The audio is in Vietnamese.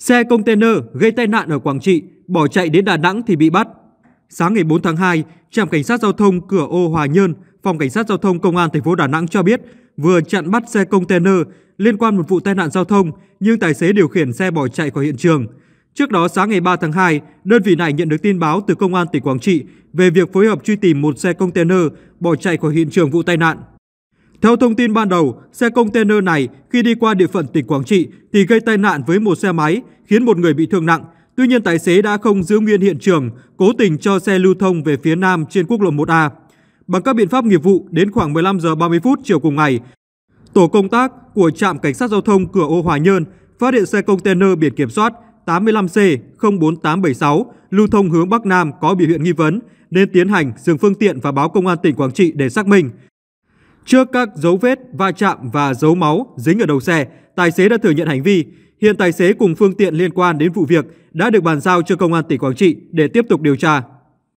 Xe container gây tai nạn ở Quảng Trị, bỏ chạy đến Đà Nẵng thì bị bắt. Sáng ngày 4 tháng 2, trạm cảnh sát giao thông cửa ô Hòa Nhơn, phòng cảnh sát giao thông công an thành phố Đà Nẵng cho biết vừa chặn bắt xe container liên quan một vụ tai nạn giao thông nhưng tài xế điều khiển xe bỏ chạy khỏi hiện trường. Trước đó sáng ngày 3 tháng 2, đơn vị này nhận được tin báo từ công an tỉnh Quảng Trị về việc phối hợp truy tìm một xe container bỏ chạy khỏi hiện trường vụ tai nạn. Theo thông tin ban đầu, xe container này khi đi qua địa phận tỉnh Quảng Trị thì gây tai nạn với một xe máy, khiến một người bị thương nặng. Tuy nhiên tài xế đã không giữ nguyên hiện trường, cố tình cho xe lưu thông về phía nam trên quốc lộ 1A. Bằng các biện pháp nghiệp vụ, đến khoảng 15 giờ 30 phút chiều cùng ngày, tổ công tác của trạm cảnh sát giao thông cửa ô Hòa Nhơn phát hiện xe container biển kiểm soát 85C 04876 lưu thông hướng Bắc Nam có biểu hiện nghi vấn nên tiến hành dừng phương tiện và báo công an tỉnh Quảng Trị để xác minh. Trước các dấu vết va chạm và dấu máu dính ở đầu xe, tài xế đã thừa nhận hành vi. Hiện tài xế cùng phương tiện liên quan đến vụ việc đã được bàn giao cho công an tỉnh Quảng Trị để tiếp tục điều tra.